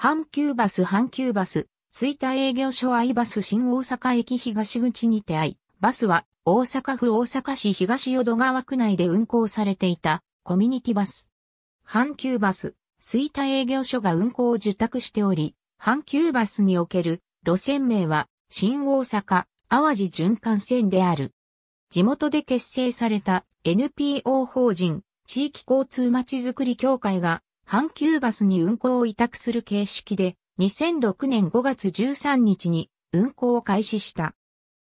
阪急バス阪急バス、吹田営業所愛バス新大阪駅東口にてい、バスは大阪府大阪市東淀川区内で運行されていたコミュニティバス。阪急バス、吹田営業所が運行を受託しており、阪急バスにおける路線名は新大阪、淡路循環線である。地元で結成された NPO 法人地域交通まちづくり協会が阪急バスに運行を委託する形式で、2006年5月13日に運行を開始した。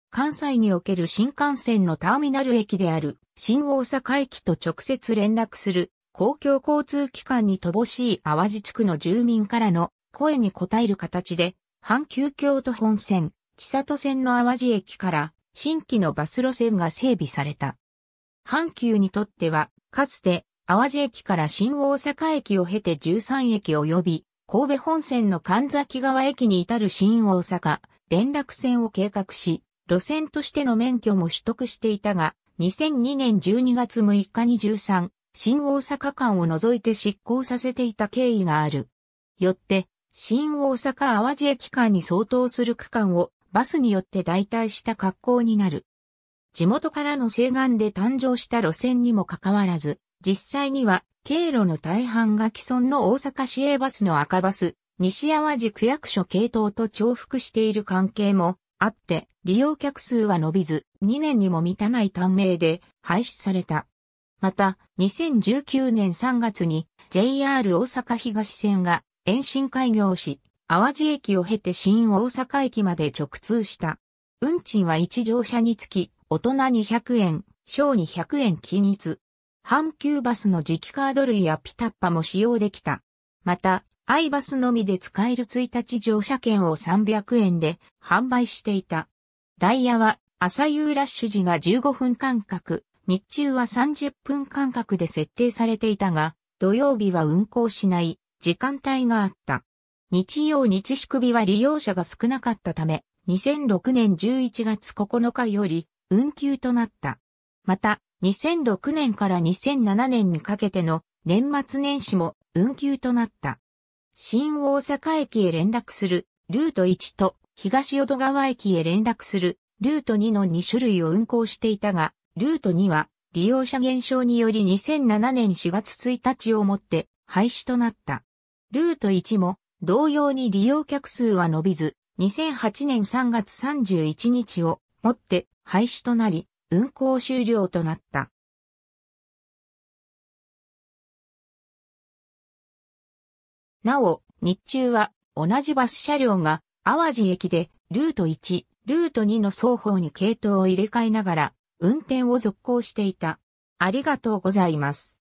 関西における新幹線のターミナル駅である新大阪駅と直接連絡する公共交通機関に乏しい淡路地区の住民からの声に応える形で、阪急京都本線、千里線の淡路駅から新規のバス路線が整備された。阪急にとっては、かつて淡路駅から新大阪駅を経て13駅及び、神戸本線の神崎川駅に至る新大阪、連絡線を計画し、路線としての免許も取得していたが、2002年12月6日に13、新大阪間を除いて執行させていた経緯がある。よって、新大阪淡路駅間に相当する区間をバスによって代替した格好になる。地元からの請願で誕生した路線にもかかわらず、実際には、経路の大半が既存の大阪市営バスの赤バス、西淡路区役所系統と重複している関係もあって、利用客数は伸びず、2年にも満たない短命で廃止された。また、2019年3月に JR 大阪東線が延伸開業し、淡路駅を経て新大阪駅まで直通した。運賃は1乗車につき、大人200円、小200円均一。阪急バスの磁気カード類やピタッパも使用できた。また、アイバスのみで使える1日乗車券を300円で販売していた。ダイヤは朝夕ラッシュ時が15分間隔、日中は30分間隔で設定されていたが、土曜日は運行しない時間帯があった。日曜日祝日は利用者が少なかったため、2006年11月9日より運休となった。また、2006年から2007年にかけての年末年始も運休となった。新大阪駅へ連絡するルート1と東淀川駅へ連絡するルート2の2種類を運行していたが、ルート2は利用者減少により2007年4月1日をもって廃止となった。ルート1も同様に利用客数は伸びず、2008年3月31日をもって廃止となり、運行終了となった。なお、日中は同じバス車両が淡路駅でルート1、ルート2の双方に系統を入れ替えながら運転を続行していた。ありがとうございます。